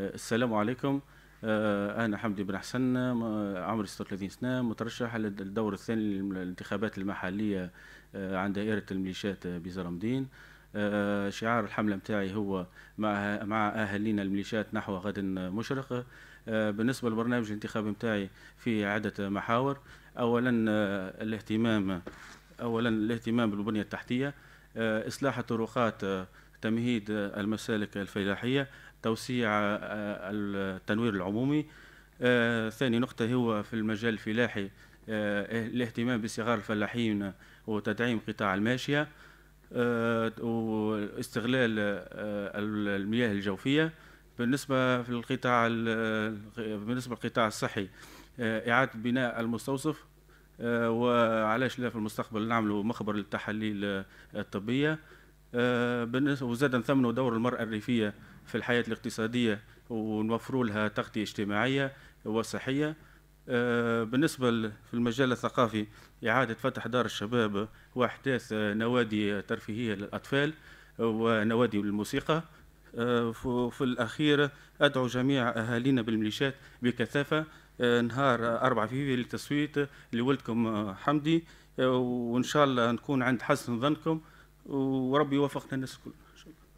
السلام عليكم آه، انا حمدي بن حسن عمري 36 سنه مترشح للدور الثاني للانتخابات المحليه آه، عند دائره الميليشيات آه، بزرمدين شعار الحمله متاعي هو مع مع اهالينا الميليشيات نحو غد مشرق بالنسبه للبرنامج الانتخابي متاعي في عده محاور اولا الاهتمام اولا الاهتمام بالبنيه التحتيه اصلاح الطرقات تمهيد المسالك الفلاحية توسيع آه، التنوير العمومي آه، ثاني نقطة هو في المجال الفلاحي آه، الاهتمام بصغار الفلاحين وتدعيم قطاع الماشية واستغلال المياه الجوفية بالنسبة في القطاع بالنسبة للقطاع الصحي إعادة بناء المستوصف وعلاش لا في المستقبل نعملوا مخبر للتحاليل الطبية آه، وزاد نثمنوا دور المرأة الريفية في الحياة الاقتصادية ونوفروا لها تغطية اجتماعية وصحية آه، بالنسبة في المجال الثقافي إعادة فتح دار الشباب وإحداث نوادي ترفيهية للأطفال ونوادي الموسيقى آه، في الأخير أدعو جميع أهالينا بالميليشيات بكثافة نهار 4 فيفي للتصويت لولدكم حمدي وإن شاء الله نكون عند حسن ظنكم وربي يوفقنا الناس الكل ان شاء الله